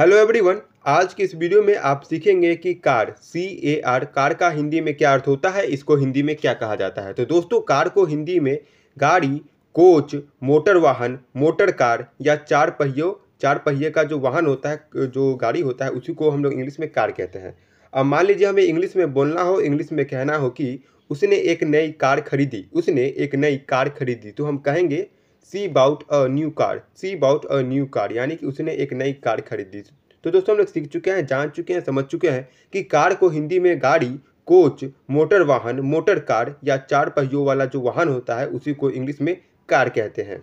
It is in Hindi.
हेलो एवरीवन आज की इस वीडियो में आप सीखेंगे कि car C A R car का हिंदी में क्या अर्थ होता है इसको हिंदी में क्या कहा जाता है तो दोस्तों कार को हिंदी में गाड़ी कोच मोटर वाहन मोटर कार या चार पहियों चार पहिए का जो वाहन होता है जो गाड़ी होता है उसी को हम लोग इंग्लिश में कार कहते हैं अब मान लीजिए हमें इंग्लिश में बोलना हो इंग्लिश में कहना हो कि उसने एक नई कार खरीदी उसने एक नई कार खरीदी तो हम कहेंगे she bought a new car she bought a new car यानी कि उसने एक नई कार खरीदी तो दोस्तों हम लोग सीख चुके हैं जान चुके हैं समझ चुके हैं कि कार को हिंदी में गाड़ी कोच मोटर वाहन मोटर कार या चार पहियों वाला जो वाहन होता है उसी को इंग्लिश में कार कहते हैं